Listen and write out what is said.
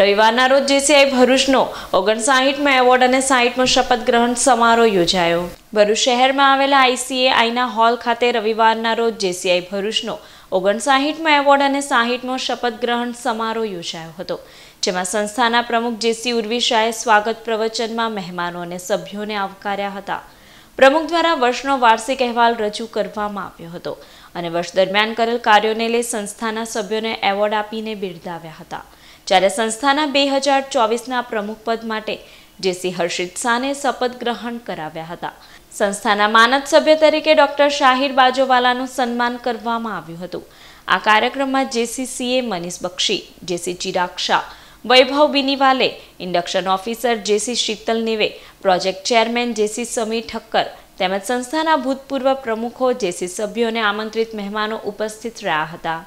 રવિવારના રોજ JCI ભરૂચનો ઓગણસાહીઠમો award અને સાહીઠમો શપથ ગ્રહણ સમારોહ યોજાયો ભરૂચ શહેરમાં આવેલા આઈસીએઆઈના હોલ ખાતે રવિવારના રોજ જેસીઆઈ ભરૂચનો ઓગણસાહીઠમો એવોર્ડ અને સાહીઠમો શપથ ગ્રહણ સમારોહ યોજાયો હતો જેમાં સંસ્થાના પ્રમુખ જેસી ઉર્વી શાહે સ્વાગત પ્રવચનમાં મહેમાનો અને સભ્યોને આવકાર્યા હતા પ્રમુખ દ્વારા વર્ષનો વાર્ષિક અહેવાલ રજૂ કરવામાં આવ્યો હતો અને વર્ષ દરમિયાન કરેલ કાર્યોને લઈ સંસ્થાના સભ્યોને એવોર્ડ આપીને બિરદાવ્યા હતા જ્યારે સંસ્થાના બે હજાર ચોવીસના પ્રમુખપદ માટે જેસી હર્ષિત શાહને શપથ ગ્રહણ કરાવ્યા હતા સંસ્થાના માનદ સભ્ય તરીકે ડોક્ટર શાહિર બાજોવાલાનું સન્માન કરવામાં આવ્યું હતું આ કાર્યક્રમમાં જેસી જેસીસીએ Manish Bakshi JC Chirag Shah Vaibhav Biniwale induction officer JC Shital Nive project chairman JC Sami Thakkar તેમજ સંસ્થાના ભૂતપૂર્વ પ્રમુખો જેસી સભ્યોને આમંત્રિત મહેમાનો ઉપસ્થિત રહ્યા હતા